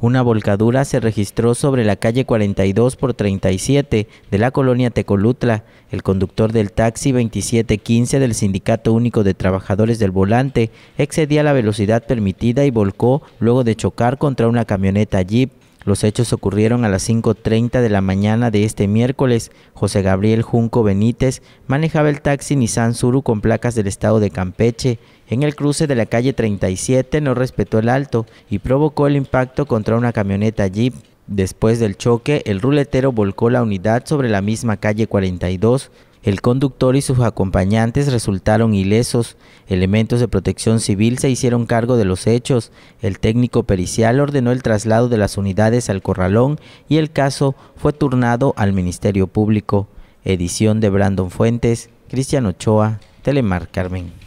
Una volcadura se registró sobre la calle 42 por 37 de la colonia Tecolutla. El conductor del taxi 2715 del Sindicato Único de Trabajadores del Volante excedía la velocidad permitida y volcó luego de chocar contra una camioneta Jeep. Los hechos ocurrieron a las 5.30 de la mañana de este miércoles. José Gabriel Junco Benítez manejaba el taxi Nissan Suru con placas del estado de Campeche. En el cruce de la calle 37 no respetó el alto y provocó el impacto contra una camioneta Jeep. Después del choque, el ruletero volcó la unidad sobre la misma calle 42. El conductor y sus acompañantes resultaron ilesos. Elementos de protección civil se hicieron cargo de los hechos. El técnico pericial ordenó el traslado de las unidades al corralón y el caso fue turnado al Ministerio Público. Edición de Brandon Fuentes, Cristian Ochoa, Telemar Carmen.